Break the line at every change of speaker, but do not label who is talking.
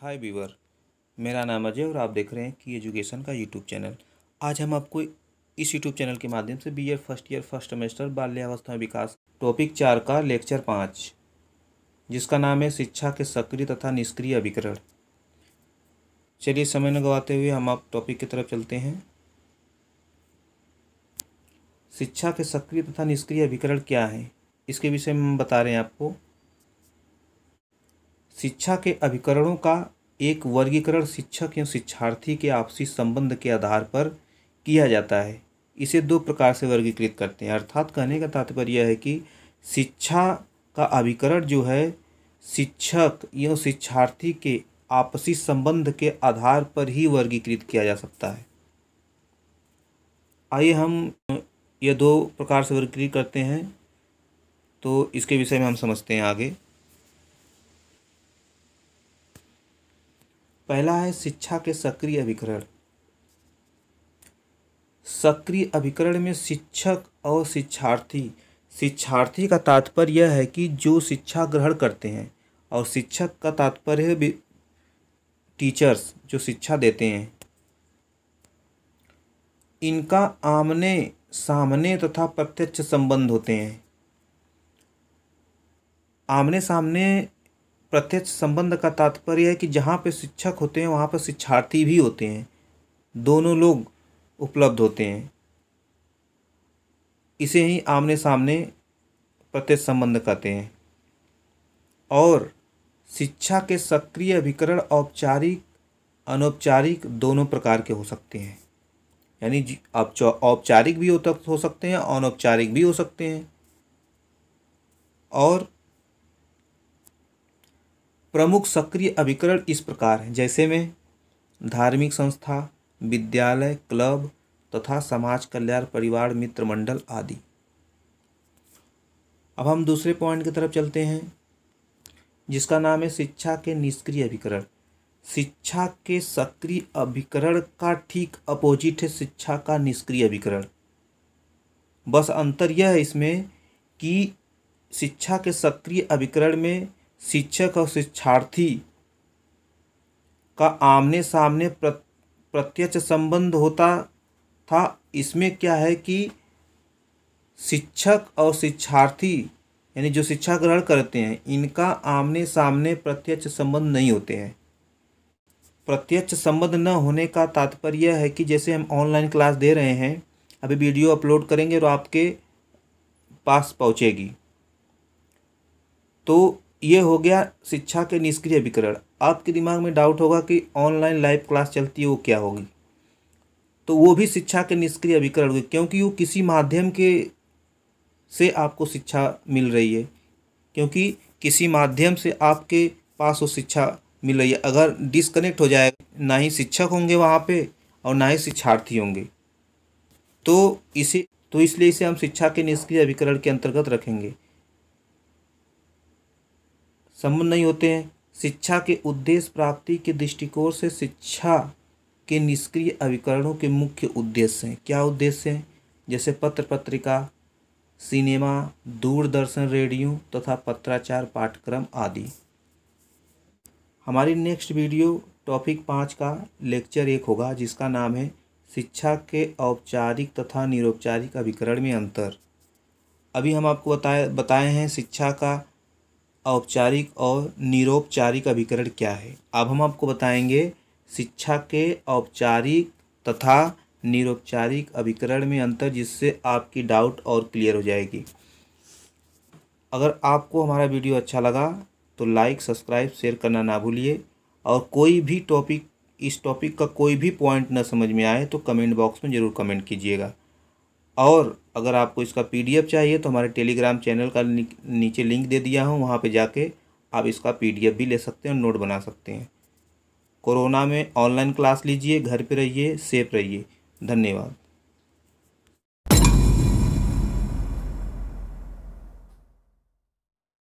हाय beaver मेरा नाम अजय और आप देख रहे हैं कि एजुकेशन का यूट्यूब चैनल आज हम आपको इस यूट्यूब चैनल के माध्यम से B Ed first year first semester बाल्यावस्था विकास टॉपिक चार का लेक्चर पाँच जिसका नाम है शिक्षा के सक्रिय तथा निष्क्रिय अभिकरण चलिए समय न गवाते हुए हम आप टॉपिक की तरफ चलते हैं शिक्षा के सक्रिय तथा निष्क्रिय अभिकरण क्या है इसके विषय में हम बता रहे हैं आपको शिक्षा के अभिकरणों का एक वर्गीकरण शिक्षक एवं शिक्षार्थी के आपसी संबंध के आधार पर किया जाता है इसे दो प्रकार से वर्गीकृत करते हैं अर्थात कहने का तात्पर्य यह है कि शिक्षा का अभिकरण जो है शिक्षक या शिक्षार्थी के आपसी संबंध के आधार पर ही वर्गीकृत किया जा सकता है आइए हम यह दो प्रकार से वर्गीकृत करते हैं तो इसके विषय में हम समझते हैं आगे पहला है शिक्षा के सक्रिय अभिकरण सक्रिय अभिकरण में शिक्षक और शिक्षार्थी शिक्षार्थी का तात्पर्य यह है कि जो शिक्षा ग्रहण करते हैं और शिक्षक का तात्पर्य है टीचर्स जो शिक्षा देते हैं इनका आमने सामने तथा प्रत्यक्ष संबंध होते हैं आमने सामने प्रत्यक्ष संबंध का तात्पर्य है कि जहाँ पे शिक्षक होते हैं वहाँ पर शिक्षार्थी भी होते हैं दोनों लोग उपलब्ध होते हैं इसे ही आमने सामने प्रत्यक्ष संबंध कहते हैं और शिक्षा के सक्रिय अभिकरण औपचारिक अनौपचारिक दोनों प्रकार के हो सकते हैं यानी औपचारिक भी हो सकते हैं अनौपचारिक भी हो सकते हैं और प्रमुख सक्रिय अभिकरण इस प्रकार हैं जैसे में धार्मिक संस्था विद्यालय क्लब तथा समाज कल्याण परिवार मित्र मंडल आदि अब हम दूसरे पॉइंट की तरफ चलते हैं जिसका नाम है शिक्षा के निष्क्रिय अभिकरण शिक्षा के सक्रिय अभिकरण का ठीक अपोजिट है शिक्षा का निष्क्रिय अभिकरण बस अंतर यह है इसमें कि शिक्षा के सक्रिय अभिकरण में शिक्षक और शिक्षार्थी का आमने सामने प्रत्यक्ष संबंध होता था इसमें क्या है कि शिक्षक और शिक्षार्थी यानी जो शिक्षा ग्रहण करते हैं इनका आमने सामने प्रत्यक्ष संबंध नहीं होते हैं प्रत्यक्ष संबंध न होने का तात्पर्य है कि जैसे हम ऑनलाइन क्लास दे रहे हैं अभी वीडियो अपलोड करेंगे और आपके पास पहुँचेगी तो ये हो गया शिक्षा के निष्क्रिय विकरण आपके दिमाग में डाउट होगा कि ऑनलाइन लाइव क्लास चलती है वो क्या होगी तो वो भी शिक्षा के निष्क्रिय विकरण होगी क्योंकि वो किसी माध्यम के से आपको शिक्षा मिल रही है क्योंकि किसी माध्यम से आपके पास वो शिक्षा मिल रही है अगर डिसकनेक्ट हो जाए ना ही शिक्षक होंगे वहाँ पे और ना ही शिक्षार्थी होंगे तो इसे तो इसलिए इसे हम शिक्षा के निष्क्रिय अभिकरण के अंतर्गत रखेंगे संबंध नहीं होते हैं शिक्षा के उद्देश्य प्राप्ति के दृष्टिकोण से शिक्षा के निष्क्रिय अभिकरणों के मुख्य उद्देश्य हैं क्या उद्देश्य हैं जैसे पत्र पत्रिका सिनेमा दूरदर्शन रेडियो तथा पत्राचार पाठ्यक्रम आदि हमारी नेक्स्ट वीडियो टॉपिक पाँच का लेक्चर एक होगा जिसका नाम है शिक्षा के औपचारिक तथा निरौपचारिक अभिकरण में अंतर अभी हम आपको बताए बताए हैं शिक्षा का औपचारिक और निरोपचारिक अभिकरण क्या है अब हम आपको बताएंगे शिक्षा के औपचारिक तथा निरोपचारिक अभिकरण में अंतर जिससे आपकी डाउट और क्लियर हो जाएगी अगर आपको हमारा वीडियो अच्छा लगा तो लाइक सब्सक्राइब शेयर करना ना भूलिए और कोई भी टॉपिक इस टॉपिक का कोई भी पॉइंट ना समझ में आए तो कमेंट बॉक्स में ज़रूर कमेंट कीजिएगा और अगर आपको इसका पीडीएफ चाहिए तो हमारे टेलीग्राम चैनल का नीचे लिंक दे दिया हूँ वहाँ पे जाके आप इसका पीडीएफ भी ले सकते हैं और नोट बना सकते हैं कोरोना में ऑनलाइन क्लास लीजिए घर पे रहिए सेफ रहिए धन्यवाद